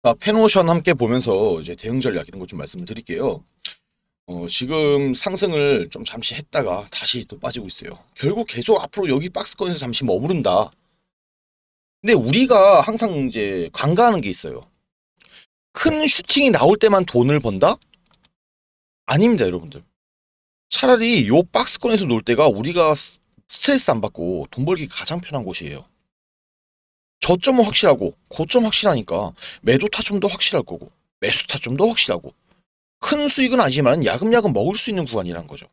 그러 아, 펜오션 함께 보면서 이제 대응 전략 이런 것 좀 말씀을 드릴게요. 어, 지금 상승을 좀 잠시 했다가 다시 또 빠지고 있어요. 결국 계속 앞으로 여기 박스권에서 잠시 머무른다. 근데 우리가 항상 이제 간과하는 게 있어요. 큰 슈팅이 나올 때만 돈을 번다? 아닙니다, 여러분들. 차라리 요 박스권에서 놀 때가 우리가 스트레스 안 받고 돈 벌기 가장 편한 곳이에요. 저점은 확실하고 고점 확실하니까 매도 타점도 확실할 거고 매수 타점도 확실하고 큰 수익은 아니지만 야금야금 먹을 수 있는 구간이란 거죠.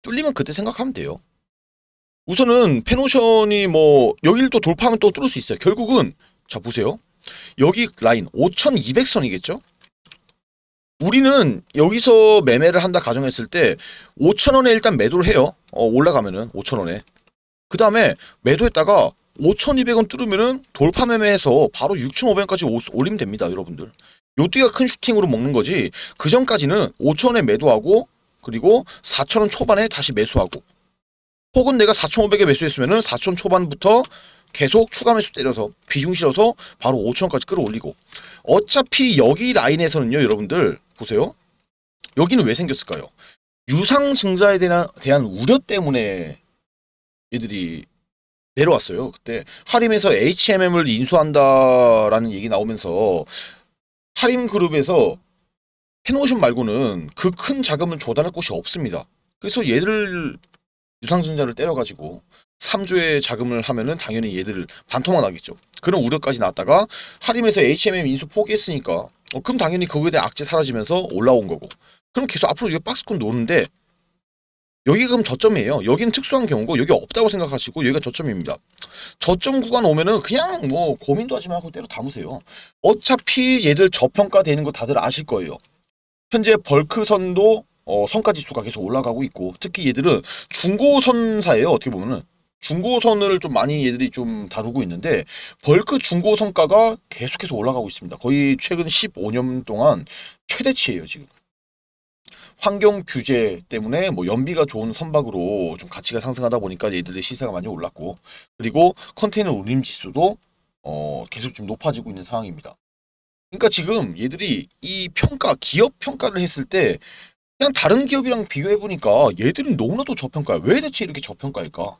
뚫리면 그때 생각하면 돼요. 우선은 페노션이 뭐여길또 돌파하면 또 뚫을 수 있어요. 결국은 자 보세요. 여기 라인 5200선이겠죠? 우리는 여기서 매매를 한다 가정했을 때5 0 0 0원에 일단 매도를 해요. 어, 올라가면은 5 0 0 0원에그 다음에 매도했다가 5,200원 뚫으면은 돌파 매매해서 바로 6,500원까지 올리면 됩니다, 여러분들. 요띠가큰 슈팅으로 먹는 거지. 그 전까지는 5,000원에 매도하고 그리고 4,000원 초반에 다시 매수하고 혹은 내가 4,500에 매수했으면은 4,000 초반부터 계속 추가 매수 때려서 비중 실어서 바로 5,000원까지 끌어올리고 어차피 여기 라인에서는요, 여러분들 보세요. 여기는 왜 생겼을까요? 유상증자에 대한, 대한 우려 때문에 얘들이 내려왔어요. 그때 하림에서 HMM을 인수한다라는 얘기 나오면서 하림 그룹에서 해노션 말고는 그 큰 자금을 조달할 곳이 없습니다. 그래서 얘들 유상증자를 때려가지고 3주에 자금을 하면은 당연히 얘들을 반토막 나겠죠. 그런 우려까지 나왔다가 하림에서 HMM 인수 포기했으니까 어, 그럼 당연히 그거에 대한 악재 사라지면서 올라온 거고 그럼 계속 앞으로 이거 박스권 노는데 여기 그럼 저점이에요. 여기는 특수한 경우고 여기 없다고 생각하시고 여기가 저점입니다. 저점 구간 오면은 그냥 뭐 고민도 하지 말고 때려 담으세요. 어차피 얘들 저평가되는 거 다들 아실 거예요. 현재 벌크선도 어, 성과지수가 계속 올라가고 있고 특히 얘들은 중고선사예요. 어떻게 보면은 중고선을 좀 많이 얘들이 좀 다루고 있는데 벌크 중고선가가 계속해서 올라가고 있습니다. 거의 최근 15년 동안 최대치예요 지금. 환경 규제 때문에 뭐 연비가 좋은 선박으로 좀 가치가 상승하다 보니까 얘들의 시세가 많이 올랐고 그리고 컨테이너 운임 지수도 어 계속 좀 높아지고 있는 상황입니다. 그러니까 지금 얘들이 이 평가 기업 평가를 했을 때 그냥 다른 기업이랑 비교해보니까 얘들은 너무나도 저평가야. 왜 대체 이렇게 저평가일까?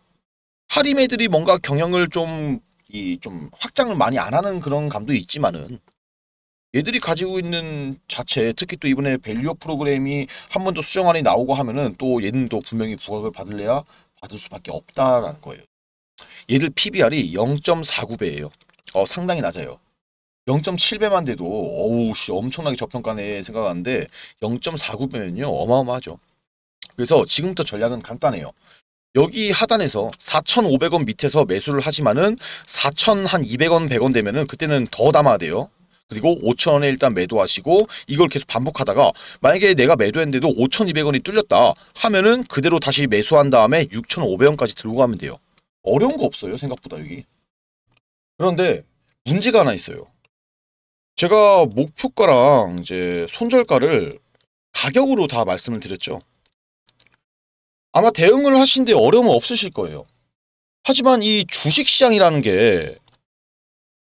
하림 애들이 뭔가 경영을 좀 이좀 좀 확장을 많이 안 하는 그런 감도 있지만은 얘들이 가지고 있는 자체 특히 또 이번에 밸류어 프로그램이 한 번 더 수정안이 나오고 하면은 또 얘는 또 분명히 부각을 받을래야 받을 수밖에 없다라는 거예요. 얘들 PBR이 0.49배예요. 어, 상당히 낮아요. 0.7배만 돼도 어우 씨 엄청나게 저평가네 생각하는데 0.49배면요 어마어마하죠. 그래서 지금부터 전략은 간단해요. 여기 하단에서 4,500원 밑에서 매수를 하지만은 4,200원 100원 되면은 그때는 더 담아야 돼요. 그리고 5천원에 일단 매도하시고 이걸 계속 반복하다가 만약에 내가 매도했는데도 5,200원이 뚫렸다 하면은 그대로 다시 매수한 다음에 6,500원까지 들고 가면 돼요. 어려운 거 없어요. 생각보다 여기. 그런데 문제가 하나 있어요. 제가 목표가랑 이제 손절가를 가격으로 다 말씀을 드렸죠. 아마 대응을 하신데 어려움은 없으실 거예요. 하지만 이 주식시장이라는 게